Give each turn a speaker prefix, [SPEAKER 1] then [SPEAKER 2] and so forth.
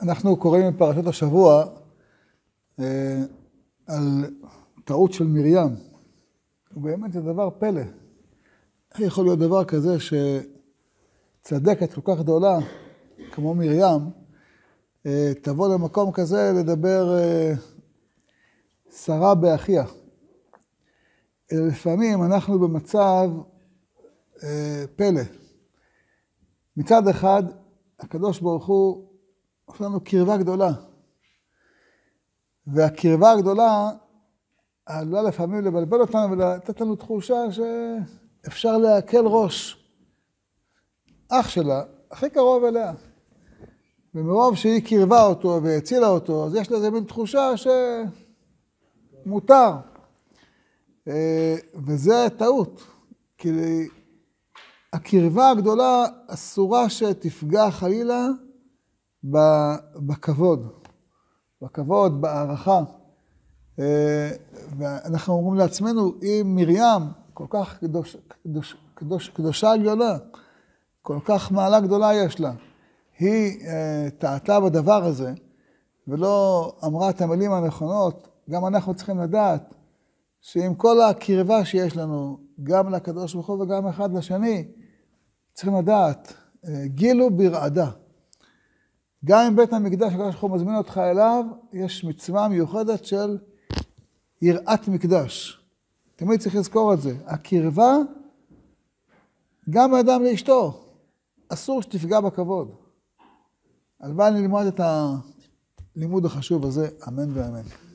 [SPEAKER 1] אנחנו קוראים בפרשת השבוע אה, על טעות של מרים. באמת זה דבר פלא. איך יכול להיות דבר כזה שצדקת כל כך גדולה, כמו מרים, אה, תבוא למקום כזה לדבר אה, שרה באחיה. לפעמים אנחנו במצב פלא. מצד אחד, הקדוש ברוך הוא עושה לנו קרבה גדולה. והקרבה הגדולה עלולה לא לפעמים לבלבל אותנו ולתת לנו תחושה שאפשר להקל ראש. אח שלה, הכי קרוב אליה. ומרוב שהיא קירבה אותו והצילה אותו, אז יש לזה מין תחושה שמותר. אה, וזה טעות, כי הקרבה הגדולה אסורה שתפגע חלילה בכבוד, בכבוד, בהערכה. אה, ואנחנו אומרים לעצמנו, אם מרים כל כך קדוש, קדוש, קדוש, קדושה גדולה, כל כך מעלה גדולה יש לה, היא אה, טעתה בדבר הזה ולא אמרה את המילים הנכונות, גם אנחנו צריכים לדעת שעם כל הקרבה שיש לנו, גם לקדוש ברוך הוא וגם אחד לשני, צריכים לדעת, אה, גילו ברעדה. גם אם בית המקדש, הקדוש ברוך הוא מזמין אותך אליו, יש מצווה מיוחדת של יראת מקדש. תמיד צריך לזכור את זה. הקרבה, גם האדם לאשתו, אסור שתפגע בכבוד. הלוואי ללמוד את הלימוד החשוב הזה, אמן ואמן.